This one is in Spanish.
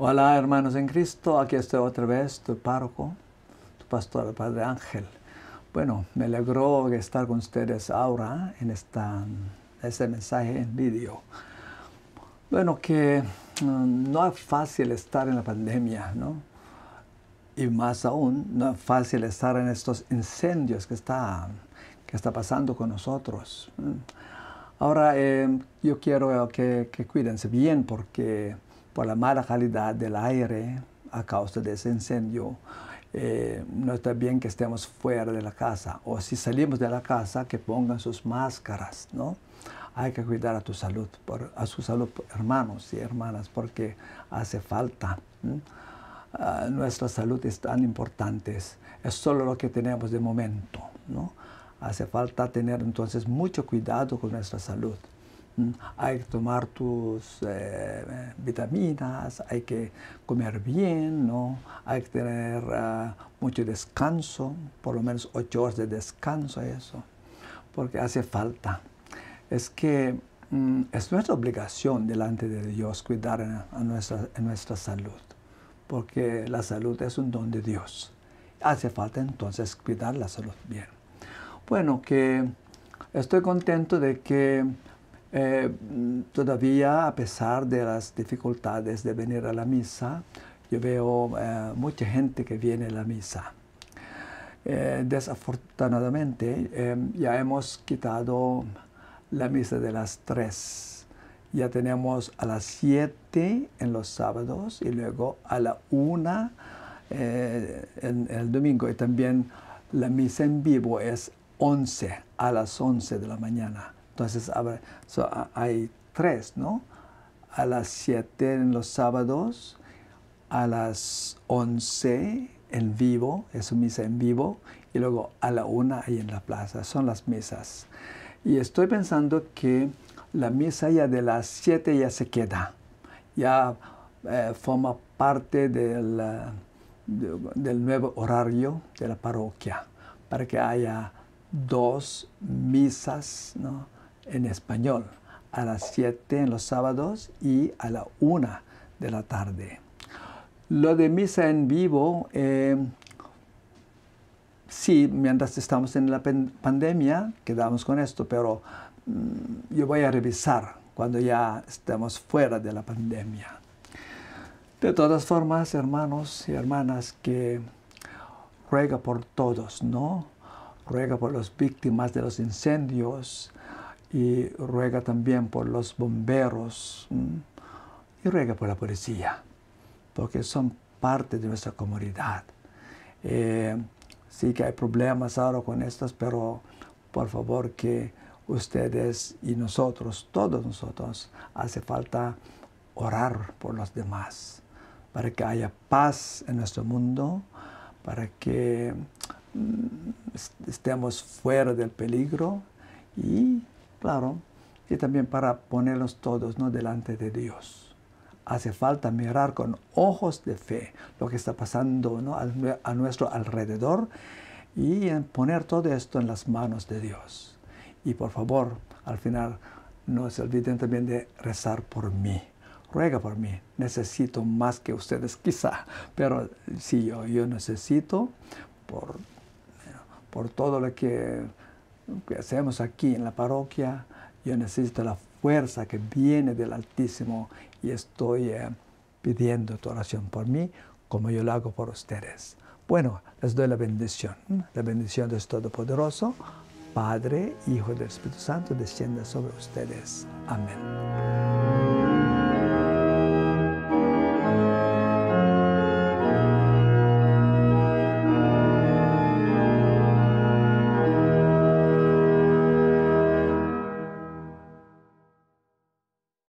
Hola hermanos en Cristo, aquí estoy otra vez, tu párroco, tu pastor, el Padre Ángel. Bueno, me alegro de estar con ustedes ahora en esta, este mensaje en vídeo. Bueno, que mm, no es fácil estar en la pandemia, ¿no? Y más aún, no es fácil estar en estos incendios que está, que está pasando con nosotros. Ahora, eh, yo quiero que, que cuídense bien porque por la mala calidad del aire a causa de ese incendio. Eh, no está bien que estemos fuera de la casa o si salimos de la casa que pongan sus máscaras, ¿no? Hay que cuidar a tu salud, a su salud, hermanos y hermanas, porque hace falta. Ah, nuestra salud es tan importante, es solo lo que tenemos de momento, ¿no? Hace falta tener entonces mucho cuidado con nuestra salud. Hay que tomar tus eh, vitaminas, hay que comer bien, ¿no? hay que tener eh, mucho descanso, por lo menos ocho horas de descanso, eso, porque hace falta. Es que mm, es nuestra obligación delante de Dios cuidar nuestra, nuestra salud, porque la salud es un don de Dios. Hace falta entonces cuidar la salud bien. Bueno, que estoy contento de que eh, todavía, a pesar de las dificultades de venir a la misa, yo veo eh, mucha gente que viene a la misa. Eh, desafortunadamente, em, ya hemos quitado la misa de las 3. Ya tenemos a las 7 en los sábados y luego a la 1 en el domingo. Y también la misa en vivo es 11, a las 11 de la mañana entonces, hay tres, ¿no? A las siete en los sábados, a las 11 en vivo, es una misa en vivo, y luego a la una ahí en la plaza, son las misas. Y estoy pensando que la misa ya de las siete ya se queda, ya eh, forma parte del nuevo horario de la parroquia, para que haya dos misas, ¿no? en español a las 7 en los sábados y a la 1 de la tarde. Lo de misa en vivo, eh, sí, mientras estamos en la pandemia, quedamos con esto, pero mm, yo voy a revisar cuando ya estemos fuera de la pandemia. De todas formas, hermanos y hermanas, que ruega por todos, ¿no? Ruega por las víctimas de los incendios, y ruega también por los bomberos mm, y ruega por la policía, porque son parte de nuestra comunidad. Eh, sí que hay problemas ahora con estas, pero por favor que ustedes y nosotros, todos nosotros, hace falta orar por los demás, para que haya paz en nuestro mundo, para que mm, estemos fuera del peligro y Claro, y también para ponerlos todos ¿no? delante de Dios. Hace falta mirar con ojos de fe lo que está pasando a nuestro alrededor y poner todo esto en las manos de Dios. Y por favor, al final, no se olviden también de rezar por mí. Ruega por mí. Necesito más que ustedes, quizá, pero sí, yo, yo necesito por, por todo lo que que hacemos aquí en la parroquia, yo necesito la fuerza que viene del Altísimo y estoy eh, pidiendo tu oración por mí como yo lo hago por ustedes. Bueno, les doy la bendición. La bendición de Dios Todopoderoso, Padre, Hijo y Espíritu Santo, descienda sobre ustedes. Amén.